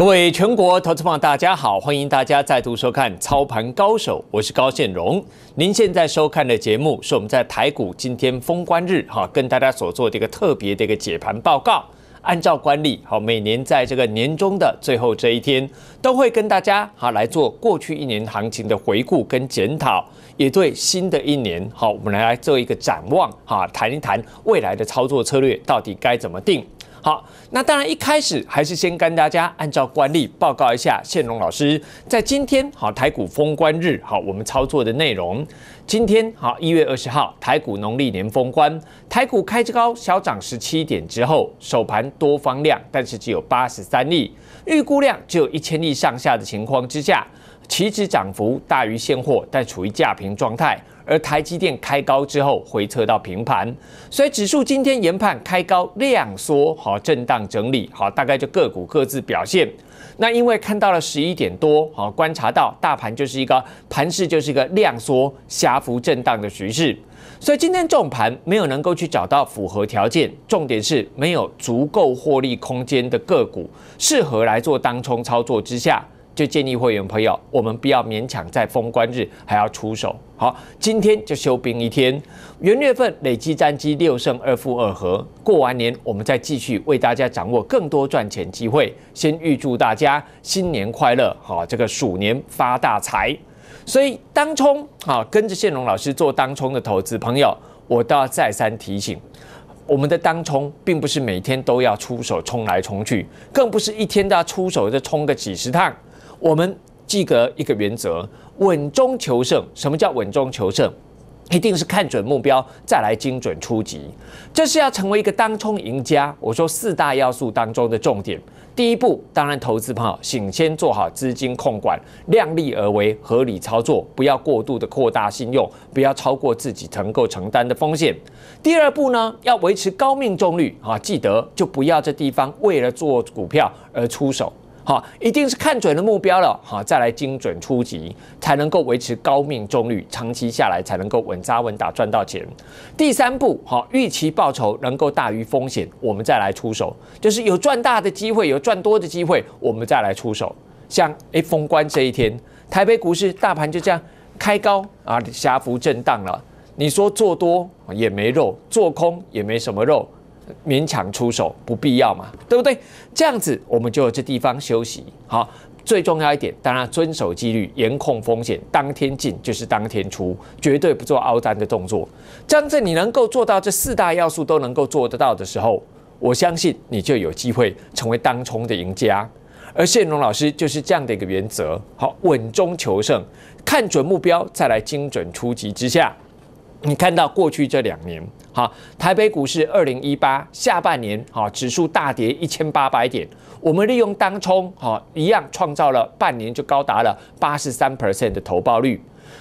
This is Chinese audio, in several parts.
各位全国投资方大家好，欢迎大家再度收看《操盘高手》，我是高建荣。您现在收看的节目是我们在台股今天封关日哈，跟大家所做的一个特别的一个解盘报告。按照惯例，好，每年在这个年终的最后这一天，都会跟大家哈来做过去一年行情的回顾跟检讨，也对新的一年好，我们来做一个展望哈，谈一谈未来的操作策略到底该怎么定。好，那当然一开始还是先跟大家按照惯例报告一下，谢龙老师在今天好台股封关日好我们操作的内容。今天好一月二十号台股农历年封关，台股开高小涨十七点之后，首盘多方量，但是只有八十三例，预估量只有一千例上下的情况之下，期指涨幅大于现货，但处于价平状态。而台积电开高之后回撤到平盘，所以指数今天研判开高量缩好，震荡整理好，大概就个股各自表现。那因为看到了十一点多好，观察到大盘就是一个盘势，就是一个量缩下幅震荡的局势，所以今天重盘没有能够去找到符合条件，重点是没有足够获利空间的个股适合来做当冲操作之下。就建议会员朋友，我们不要勉强在封关日还要出手。好，今天就休兵一天。元月份累计战绩六胜二负二和。过完年，我们再继续为大家掌握更多赚钱机会。先预祝大家新年快乐，好这个鼠年发大财。所以当冲啊，跟着谢龙老师做当冲的投资朋友，我都要再三提醒，我们的当冲并不是每天都要出手冲来冲去，更不是一天都要出手就冲个几十趟。我们记得一个原则：稳中求胜。什么叫稳中求胜？一定是看准目标，再来精准出击。这是要成为一个当冲赢家。我说四大要素当中的重点。第一步，当然，投资朋友，请先做好资金控管，量力而为，合理操作，不要过度的扩大信用，不要超过自己能够承担的风险。第二步呢，要维持高命中率啊！记得就不要这地方为了做股票而出手。好，一定是看准了目标了，好，再来精准出击，才能够维持高命中率，长期下来才能够稳扎稳打赚到钱。第三步，好，预期报酬能够大于风险，我们再来出手，就是有赚大的机会，有赚多的机会，我们再来出手。像哎封关这一天，台北股市大盘就这样开高啊，下幅震荡了，你说做多也没肉，做空也没什么肉。勉强出手不必要嘛，对不对？这样子我们就这地方休息好。最重要一点，当然遵守纪律，严控风险，当天进就是当天出，绝对不做凹单的动作。这样子你能够做到这四大要素都能够做得到的时候，我相信你就有机会成为当冲的赢家。而谢隆老师就是这样的一个原则，好，稳中求胜，看准目标再来精准出击之下。你看到过去这两年，哈，台北股市二零一八下半年，哈，指数大跌一千八百点，我们利用当冲，哈，一样创造了半年就高达了八十三 percent 的投报率。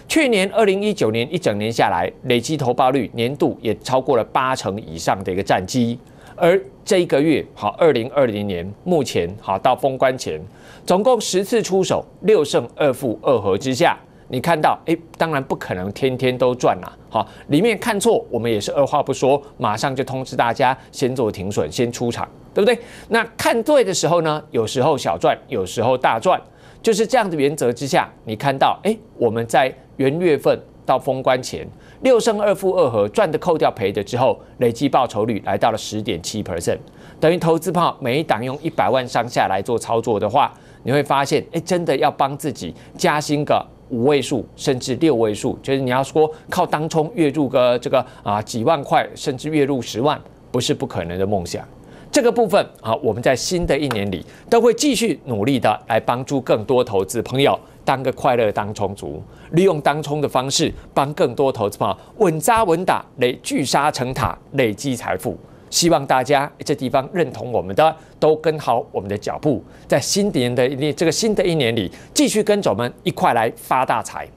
去年二零一九年一整年下来，累计投报率年度也超过了八成以上的一个战绩。而这一个月，哈，二零二零年目前，哈，到封关前，总共十次出手，六胜二负二和之下。你看到哎，当然不可能天天都赚啦。好，里面看错，我们也是二话不说，马上就通知大家先做停损，先出场，对不对？那看对的时候呢，有时候小赚，有时候大赚，就是这样的原则之下。你看到哎，我们在元月份到封关前，六胜二负二和，赚的扣掉赔的之后，累计报酬率来到了十点七 percent，等于投资炮每一档用一百万上下来做操作的话，你会发现哎，真的要帮自己加薪个。五位数甚至六位数，就是你要说靠当冲月入个这个啊几万块，甚至月入十万，不是不可能的梦想。这个部分啊，我们在新的一年里都会继续努力的来帮助更多投资朋友当个快乐当冲族，利用当冲的方式帮更多投资朋友稳扎稳打，累聚沙成塔，累积财富。希望大家这地方认同我们的，都跟好我们的脚步，在新年的一这个新的一年里，继续跟我们一块来发大财。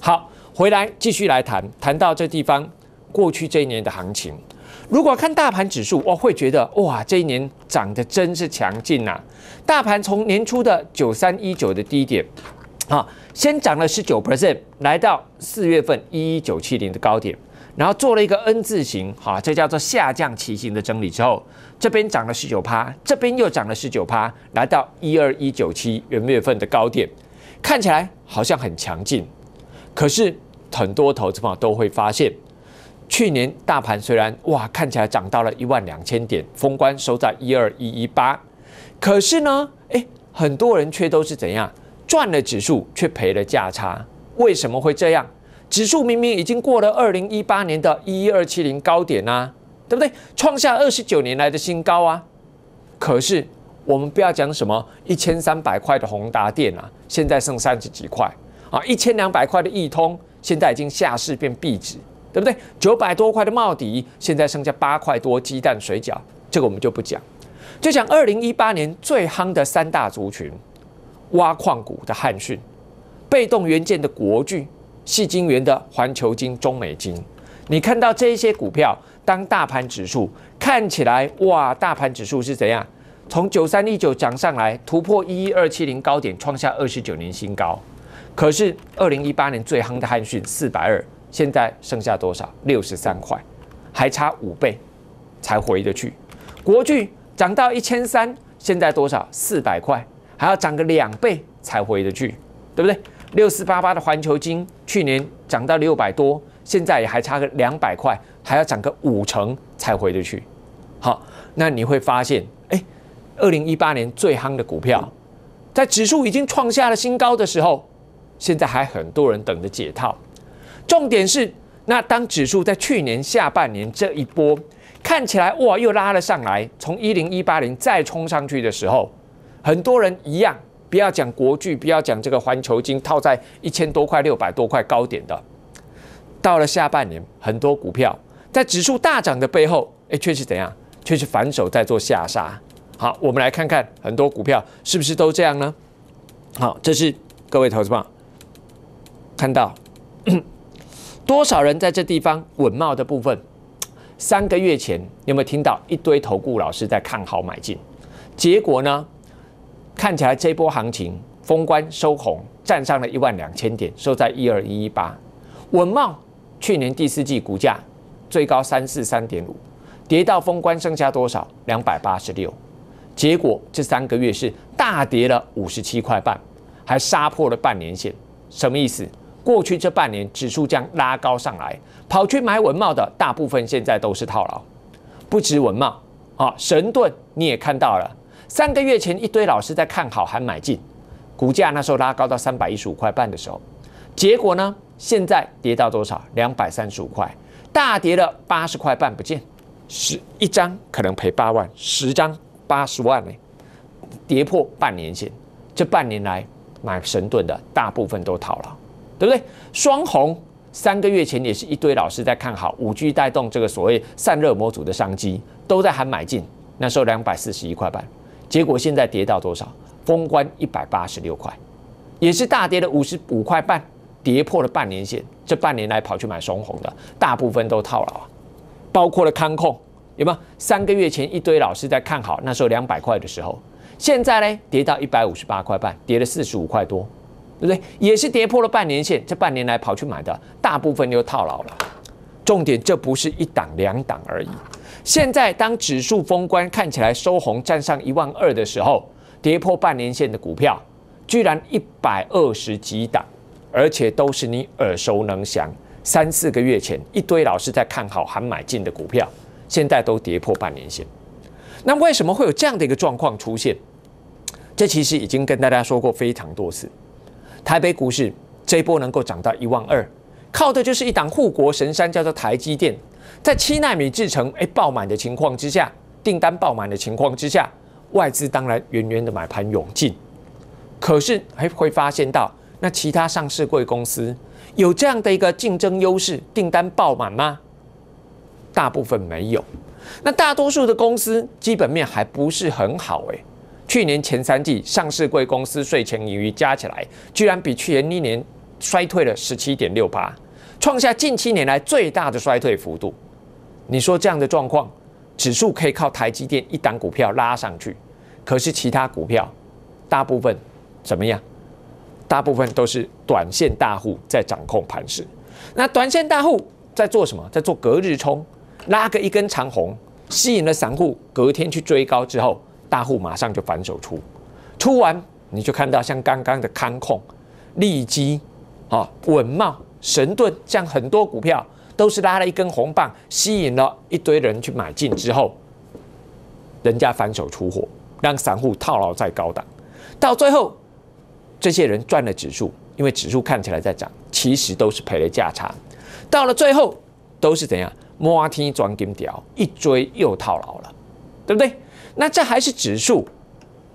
好，回来继续来谈，谈到这地方过去这一年的行情，如果看大盘指数，我会觉得哇，这一年涨得真是强劲呐！大盘从年初的九三一九的低点，啊，先涨了十九 percent，来到四月份一一九七零的高点。然后做了一个 N 字形，哈，这叫做下降旗形的整理之后，这边涨了十九趴，这边又涨了十九趴，来到一二一九七元月份的高点，看起来好像很强劲，可是很多投资朋友都会发现，去年大盘虽然哇看起来涨到了一万两千点，封关收在一二一一八，可是呢，哎，很多人却都是怎样赚了指数却赔了价差，为什么会这样？指数明明已经过了二零一八年的一一二七零高点呐，对不对？创下二十九年来的新高啊！可是我们不要讲什么一千三百块的宏达电啊，现在剩三十几块啊；一千两百块的易通现在已经下市变壁纸，对不对？九百多块的茂迪现在剩下八块多鸡蛋水饺，这个我们就不讲，就讲二零一八年最夯的三大族群：挖矿股的汉讯，被动元件的国巨。细金源的环球金、中美金。你看到这一些股票，当大盘指数看起来哇，大盘指数是怎样？从九三一九涨上来，突破一一二七零高点，创下二十九年新高。可是二零一八年最夯的汉讯四百二，现在剩下多少？六十三块，还差五倍才回得去。国巨涨到一千三，现在多少？四百块，还要涨个两倍才回得去，对不对？六四八八的环球金，去年涨到六百多，现在也还差个两百块，还要涨个五成才回得去。好，那你会发现，哎，二零一八年最夯的股票，在指数已经创下了新高的时候，现在还很多人等着解套。重点是，那当指数在去年下半年这一波看起来哇又拉了上来，从一零一八零再冲上去的时候，很多人一样。不要讲国剧，不要讲这个环球金套在一千多块、六百多块高点的，到了下半年，很多股票在指数大涨的背后，哎，却是怎样？却是反手在做下杀。好，我们来看看很多股票是不是都这样呢？好，这是各位投资棒，看到多少人在这地方稳帽的部分？三个月前有没有听到一堆投顾老师在看好买进？结果呢？看起来这波行情封关收红，站上了一万两千点，收在一二一一八。文茂去年第四季股价最高三四三点五，跌到封关剩下多少？两百八十六。结果这三个月是大跌了五十七块半，还杀破了半年线，什么意思？过去这半年指数将拉高上来，跑去买文茂的大部分现在都是套牢。不止文茂啊，神盾你也看到了。三个月前，一堆老师在看好还买进，股价那时候拉高到三百一十五块半的时候，结果呢？现在跌到多少？两百三十五块，大跌了八十块半，不见，十一张可能赔八万，十张八十万嘞，跌破半年线。这半年来买神盾的大部分都逃了，对不对？双红三个月前也是一堆老师在看好五 G 带动这个所谓散热模组的商机，都在喊买进，那时候两百四十一块半。结果现在跌到多少？封关一百八十六块，也是大跌了五十五块半，跌破了半年线。这半年来跑去买双红的，大部分都套牢包括了看空有没有？三个月前一堆老师在看好，那时候两百块的时候，现在呢跌到一百五十八块半，跌了四十五块多，对不对？也是跌破了半年线。这半年来跑去买的，大部分又套牢了。重点这不是一档两档而已。现在当指数封关看起来收红站上一万二的时候，跌破半年线的股票居然一百二十几档，而且都是你耳熟能详三四个月前一堆老师在看好还买进的股票，现在都跌破半年线。那为什么会有这样的一个状况出现？这其实已经跟大家说过非常多次。台北股市这波能够涨到一万二，靠的就是一档护国神山，叫做台积电。在七纳米制成哎爆满的情况之下，订单爆满的情况之下，外资当然源源的买盘涌进。可是还会发现到那其他上市贵公司有这样的一个竞争优势，订单爆满吗？大部分没有。那大多数的公司基本面还不是很好哎。去年前三季上市贵公司税前盈余加起来，居然比去年一年衰退了十七点六八，创下近七年来最大的衰退幅度。你说这样的状况，指数可以靠台积电一档股票拉上去，可是其他股票大部分怎么样？大部分都是短线大户在掌控盘势。那短线大户在做什么？在做隔日冲，拉个一根长红，吸引了散户隔天去追高之后，大户马上就反手出，出完你就看到像刚刚的康控、利基、啊稳茂、神盾这样很多股票。都是拉了一根红棒，吸引了一堆人去买进之后，人家反手出货，让散户套牢在高档，到最后，这些人赚了指数，因为指数看起来在涨，其实都是赔了价差，到了最后都是怎样？摸天转金条，一追又套牢了，对不对？那这还是指数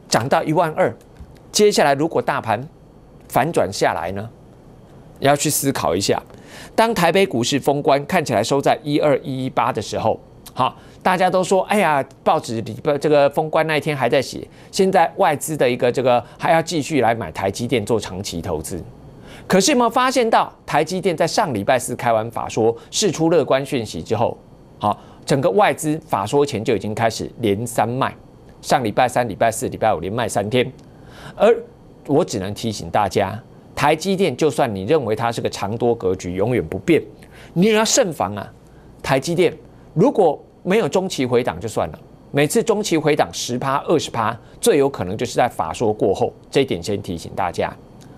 涨到一万二，接下来如果大盘反转下来呢？你要去思考一下。当台北股市封关看起来收在一二一一八的时候，好，大家都说，哎呀，报纸里边这个封关那一天还在写，现在外资的一个这个还要继续来买台积电做长期投资。可是有没有发现到，台积电在上礼拜四开完法说，释出乐观讯息之后，好，整个外资法说前就已经开始连三卖，上礼拜三、礼拜四、礼拜五连卖三天，而我只能提醒大家。台积电，就算你认为它是个长多格局，永远不变，你也要慎防啊！台积电如果没有中期回档就算了，每次中期回档十趴、二十趴，最有可能就是在法说过后，这一点先提醒大家。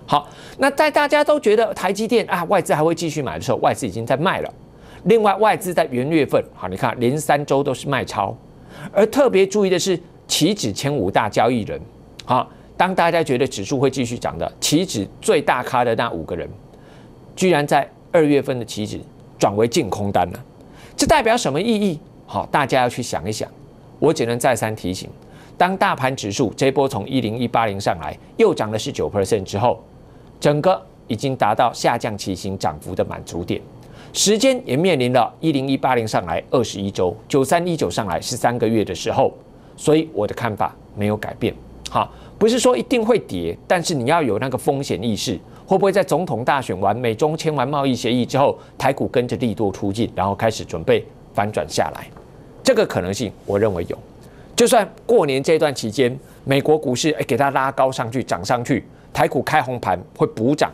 好，那在大家都觉得台积电啊，外资还会继续买的时候，外资已经在卖了。另外，外资在元月份，好，你看连三周都是卖超，而特别注意的是，期指前五大交易人，好，当大家觉得指数会继续涨的，期指最大咖的那五个人，居然在二月份的期指转为净空单了，这代表什么意义？好，大家要去想一想。我只能再三提醒：当大盘指数这波从一零一八零上来，又涨了是九 percent 之后，整个已经达到下降期型涨幅的满足点，时间也面临了一零一八零上来二十一周，九三一九上来是三个月的时候，所以我的看法没有改变。好。不是说一定会跌，但是你要有那个风险意识。会不会在总统大选完、美中签完贸易协议之后，台股跟着力度出尽，然后开始准备反转下来？这个可能性，我认为有。就算过年这段期间，美国股市诶给它拉高上去、涨上去，台股开红盘会补涨，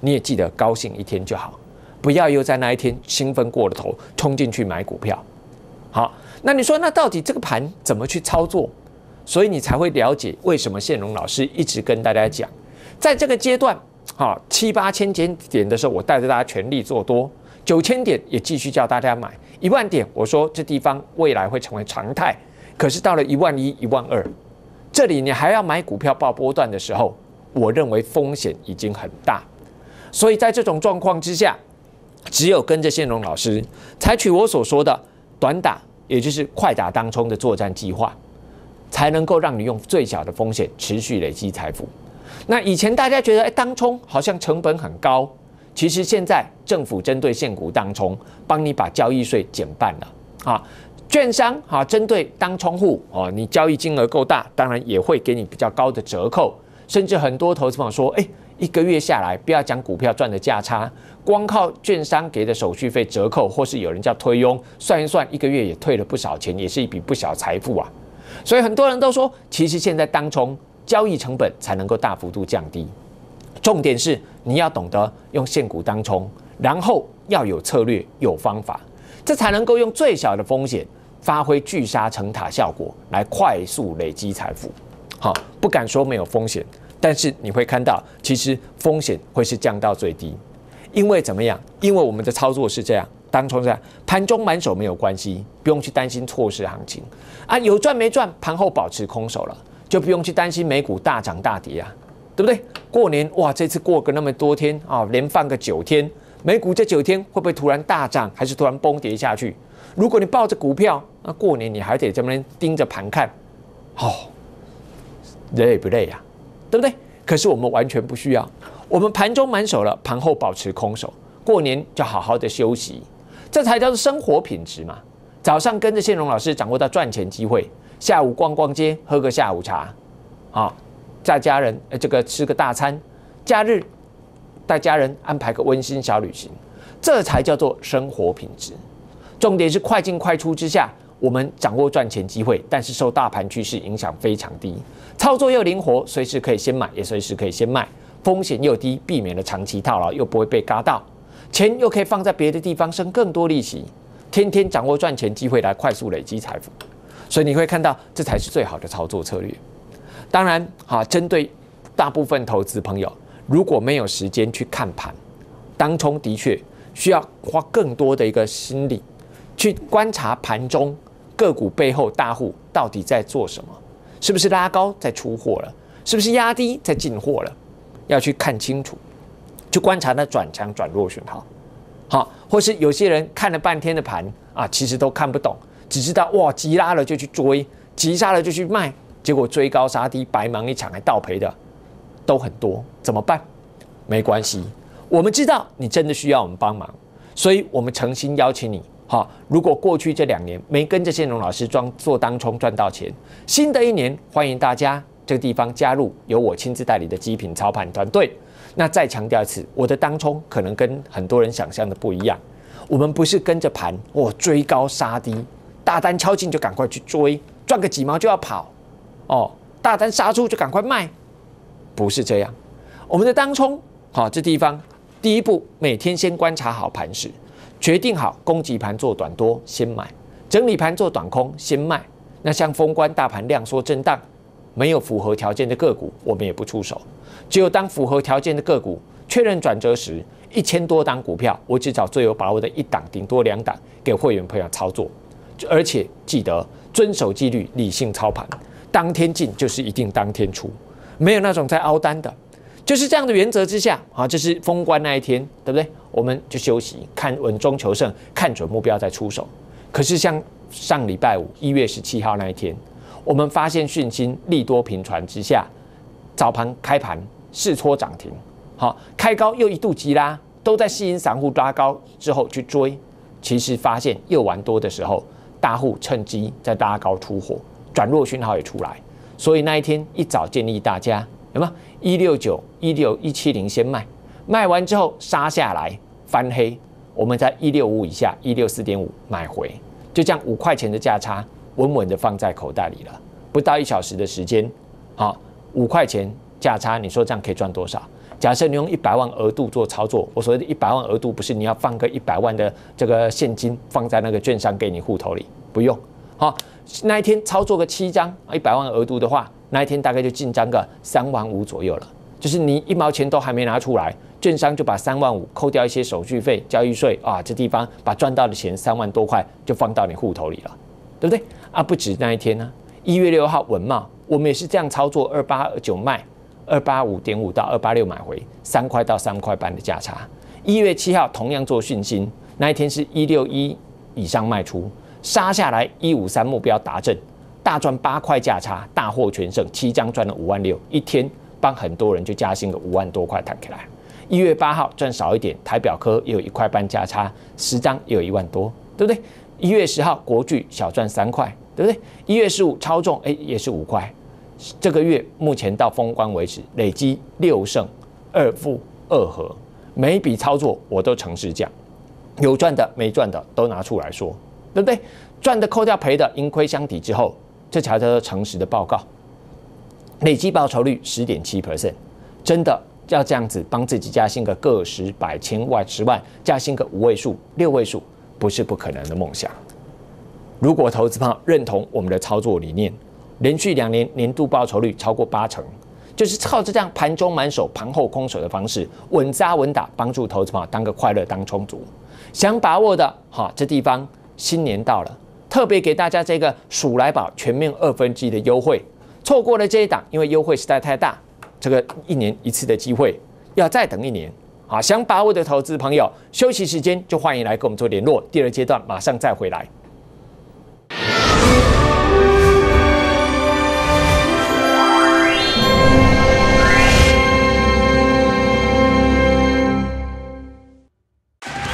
你也记得高兴一天就好，不要又在那一天兴奋过了头，冲进去买股票。好，那你说那到底这个盘怎么去操作？所以你才会了解为什么谢荣老师一直跟大家讲，在这个阶段，啊七八千点点的时候，我带着大家全力做多；九千点也继续叫大家买一万点。我说这地方未来会成为常态，可是到了一万一、一万二，这里你还要买股票爆波段的时候，我认为风险已经很大。所以在这种状况之下，只有跟着谢荣老师采取我所说的短打，也就是快打当冲的作战计划。才能够让你用最小的风险持续累积财富。那以前大家觉得，哎，当冲好像成本很高，其实现在政府针对现股当冲，帮你把交易税减半了啊。券商啊，针对当冲户哦，你交易金额够大，当然也会给你比较高的折扣。甚至很多投资朋友说，哎，一个月下来，不要讲股票赚的价差，光靠券商给的手续费折扣，或是有人叫推佣，算一算，一个月也退了不少钱，也是一笔不小财富啊。所以很多人都说，其实现在当冲交易成本才能够大幅度降低。重点是你要懂得用现股当冲，然后要有策略、有方法，这才能够用最小的风险发挥聚沙成塔效果，来快速累积财富。好，不敢说没有风险，但是你会看到，其实风险会是降到最低。因为怎么样？因为我们的操作是这样，当冲这样，盘中满手没有关系，不用去担心错失行情。啊，有赚没赚？盘后保持空手了，就不用去担心美股大涨大跌啊，对不对？过年哇，这次过个那么多天啊，连放个九天，美股这九天会不会突然大涨，还是突然崩跌下去？如果你抱着股票，那过年你还得这边盯着盘看，哦，累不累呀？对不对？可是我们完全不需要，我们盘中满手了，盘后保持空手，过年就好好的休息，这才叫做生活品质嘛。早上跟着谢荣老师掌握到赚钱机会，下午逛逛街，喝个下午茶，啊，在家人这个吃个大餐，假日带家人安排个温馨小旅行，这才叫做生活品质。重点是快进快出之下，我们掌握赚钱机会，但是受大盘趋势影响非常低，操作又灵活，随时可以先买，也随时可以先卖，风险又低，避免了长期套牢又不会被嘎到，钱又可以放在别的地方生更多利息。天天掌握赚钱机会来快速累积财富，所以你会看到这才是最好的操作策略。当然，哈，针对大部分投资朋友，如果没有时间去看盘，当中的确需要花更多的一个心力去观察盘中个股背后大户到底在做什么，是不是拉高在出货了，是不是压低在进货了，要去看清楚，去观察那转强转弱讯号，好。或是有些人看了半天的盘啊，其实都看不懂，只知道哇，急拉了就去追，急杀了就去卖，结果追高杀低，白忙一场，还倒赔的都很多。怎么办？没关系，我们知道你真的需要我们帮忙，所以我们诚心邀请你。哈，如果过去这两年没跟着谢龙老师装做当冲赚到钱，新的一年欢迎大家。这个地方加入由我亲自代理的极品操盘团队。那再强调一次，我的当冲可能跟很多人想象的不一样。我们不是跟着盘，我追高杀低，大单敲进就赶快去追，赚个几毛就要跑，哦，大单杀出就赶快卖，不是这样。我们的当冲，好，这地方第一步，每天先观察好盘势，决定好攻击盘做短多先买，整理盘做短空先卖。那像封关大盘量缩震荡。没有符合条件的个股，我们也不出手。只有当符合条件的个股确认转折时，一千多档股票，我只找最有把握的一档，顶多两档给会员朋友操作。而且记得遵守纪律，理性操盘，当天进就是一定当天出，没有那种在凹单的。就是这样的原则之下啊，就是封关那一天，对不对？我们就休息，看稳中求胜，看准目标再出手。可是像上礼拜五一月十七号那一天。我们发现讯息利多频传之下，早盘开盘试搓涨停，好开高又一度急拉，都在吸引散户拉高之后去追，其实发现又玩多的时候，大户趁机在拉高出货，转弱讯号也出来，所以那一天一早建议大家什么一六九一六一七零先卖，卖完之后杀下来翻黑，我们在一六五以下一六四点五买回，就这样五块钱的价差。稳稳的放在口袋里了，不到一小时的时间，啊，五块钱价差，你说这样可以赚多少？假设你用一百万额度做操作，我所谓的一百万额度不是你要放个一百万的这个现金放在那个券商给你户头里，不用，好，那一天操作个七张一百万额度的话，那一天大概就进账个三万五左右了，就是你一毛钱都还没拿出来，券商就把三万五扣掉一些手续费、交易税啊，这地方把赚到的钱三万多块就放到你户头里了。对不对啊？不止那一天呢，一月六号文茂，我们也是这样操作，二八九卖，二八五点五到二八六买回，三块到三块半的价差。一月七号同样做讯息，那一天是一六一以上卖出，杀下来一五三目标达阵，大赚八块价差，大获全胜，七张赚了五万六，一天帮很多人就加薪个五万多块谈起来。一月八号赚少一点，台表科也有一块半价差，十张也有一万多，对不对？一月十号，国巨小赚三块，对不对？一月十五超重，哎，也是五块。这个月目前到封关为止，累积六胜二负二和，每一笔操作我都诚实讲，有赚的没赚的都拿出来说，对不对？赚的扣掉赔的，盈亏相抵之后，这才叫做诚实的报告。累计报酬率十点七 percent，真的要这样子帮自己加薪个个十百千万十万，加薪个五位数六位数。不是不可能的梦想。如果投资方认同我们的操作理念，连续两年年度报酬率超过八成，就是靠着这样盘中满手、盘后空手的方式，稳扎稳打，帮助投资方当个快乐当充足。想把握的哈，这地方新年到了，特别给大家这个数来宝全面二分之一的优惠，错过了这一档，因为优惠实在太大，这个一年一次的机会要再等一年。好，想把握的投资朋友，休息时间就欢迎来跟我们做联络。第二阶段马上再回来。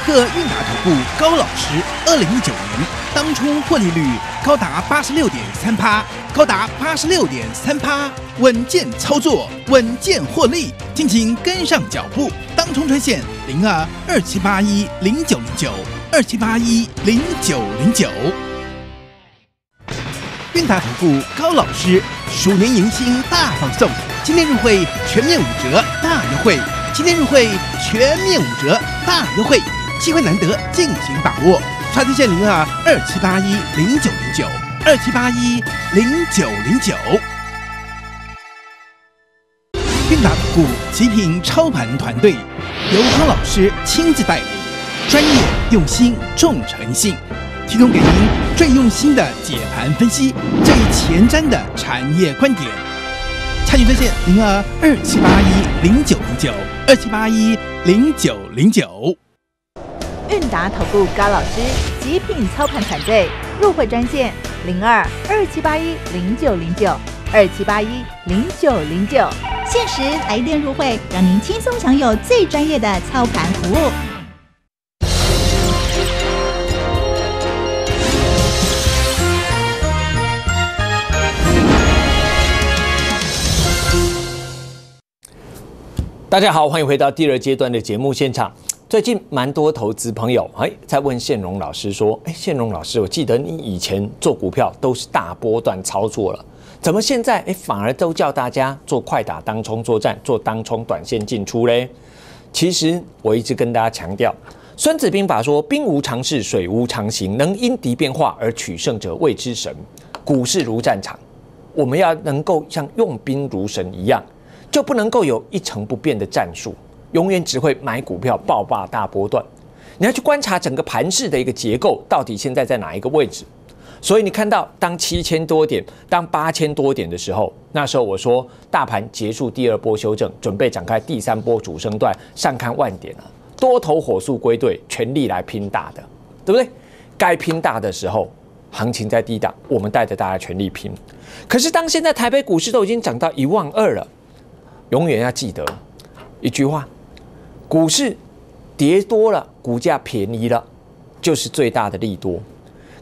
贺运达投顾高老师，二零一九年当初获利率高达八十六点三趴，高达八十六点三趴，稳健操作，稳健获利，敬请跟上脚步。冲川线零二二七八一零九零九二七八一零九零九，韵达投顾高老师，鼠年迎新大放送，今天入会全面五折大优惠，今天入会全面五折大优惠，机会难得，尽情把握。冲川线零二二七八一零九零九二七八一零九零九。韵达投顾极品操盘团队由高老师亲自带领，专业、用心、重诚信，提供给您最用心的解盘分析、最前瞻的产业观点。参与专线零二二七八一零九零九二七八一零九零九。韵达投顾高老师极品操盘团队入会专线零二二七八一零九零九。二七八一零九零九，限时来电入会，让您轻松享有最专业的操盘服务。大家好，欢迎回到第二阶段的节目现场。最近蛮多投资朋友哎在问宪荣老师说：“哎，宪荣老师，我记得你以前做股票都是大波段操作了。”怎么现在哎反而都叫大家做快打当冲作战，做当冲短线进出嘞？其实我一直跟大家强调，《孙子兵法》说：“兵无常势，水无常形，能因敌变化而取胜者，谓之神。”股市如战场，我们要能够像用兵如神一样，就不能够有一成不变的战术，永远只会买股票爆发大波段。你要去观察整个盘势的一个结构，到底现在在哪一个位置。所以你看到，当七千多点、当八千多点的时候，那时候我说，大盘结束第二波修正，准备展开第三波主升段，上看万点了，多头火速归队，全力来拼大的，对不对？该拼大的时候，行情在低档，我们带着大家全力拼。可是当现在台北股市都已经涨到一万二了，永远要记得一句话：股市跌多了，股价便宜了，就是最大的利多。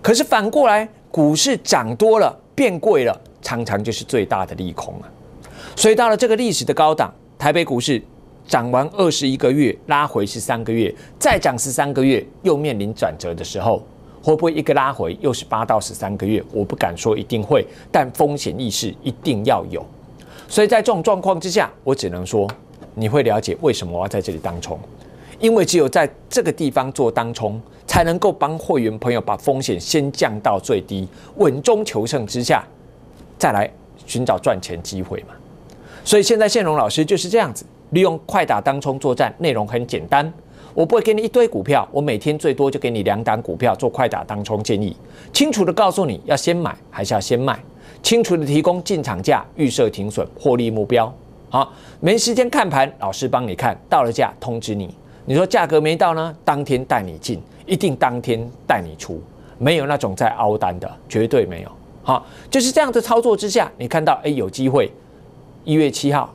可是反过来，股市涨多了变贵了，常常就是最大的利空啊。所以到了这个历史的高档，台北股市涨完二十一个月，拉回是三个月，再涨十三个月，又面临转折的时候，会不会一个拉回又是八到十三个月？我不敢说一定会，但风险意识一定要有。所以在这种状况之下，我只能说你会了解为什么我要在这里当冲。因为只有在这个地方做当冲，才能够帮会员朋友把风险先降到最低，稳中求胜之下，再来寻找赚钱机会嘛。所以现在宪荣老师就是这样子，利用快打当冲作战，内容很简单，我不会给你一堆股票，我每天最多就给你两档股票做快打当冲建议，清楚的告诉你要先买还是要先卖，清楚的提供进场价、预设停损、获利目标。好，没时间看盘，老师帮你看，到了价通知你。你说价格没到呢？当天带你进，一定当天带你出，没有那种在熬单的，绝对没有。好，就是这样的操作之下，你看到哎有机会，一月七号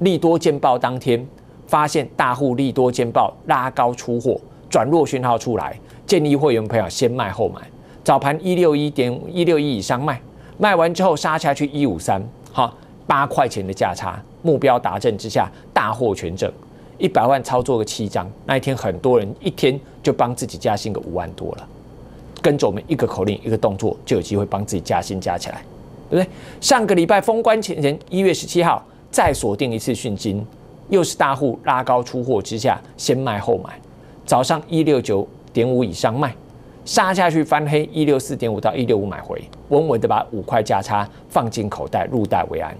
利多见报当天，发现大户利多见报拉高出货，转弱讯号出来，建议会员朋友先卖后买，早盘一六一点一六一以上卖，卖完之后杀下去一五三，好八块钱的价差，目标达证之下大获全胜。一百万操作个七张，那一天很多人一天就帮自己加薪个五万多了。跟着我们一个口令一个动作，就有机会帮自己加薪加起来，对不对？上个礼拜封关前前一月十七号再锁定一次讯金，又是大户拉高出货之下，先卖后买，早上一六九点五以上卖，杀下去翻黑一六四点五到一六五买回，稳稳的把五块价差放进口袋入袋为安。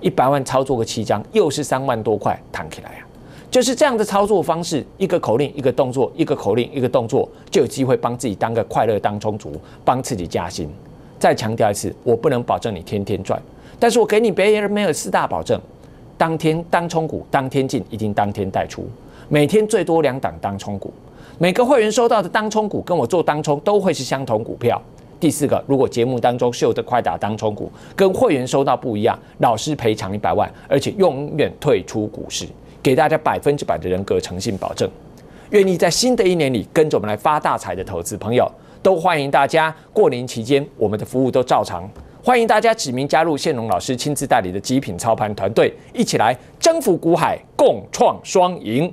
一百万操作个七张，又是三万多块弹起来啊！就是这样的操作方式，一个口令一个动作，一个口令一个动作就有机会帮自己当个快乐当充足，帮自己加薪。再强调一次，我不能保证你天天赚，但是我给你别人没有四大保证：当天当冲股，当天进，一定当天带出；每天最多两档当冲股；每个会员收到的当冲股跟我做当冲都会是相同股票。第四个，如果节目当中秀的快打当冲股跟会员收到不一样，老师赔偿一百万，而且永远退出股市。给大家百分之百的人格诚信保证，愿意在新的一年里跟着我们来发大财的投资朋友，都欢迎大家过年期间我们的服务都照常，欢迎大家指名加入线龙老师亲自代理的极品操盘团队，一起来征服股海，共创双赢。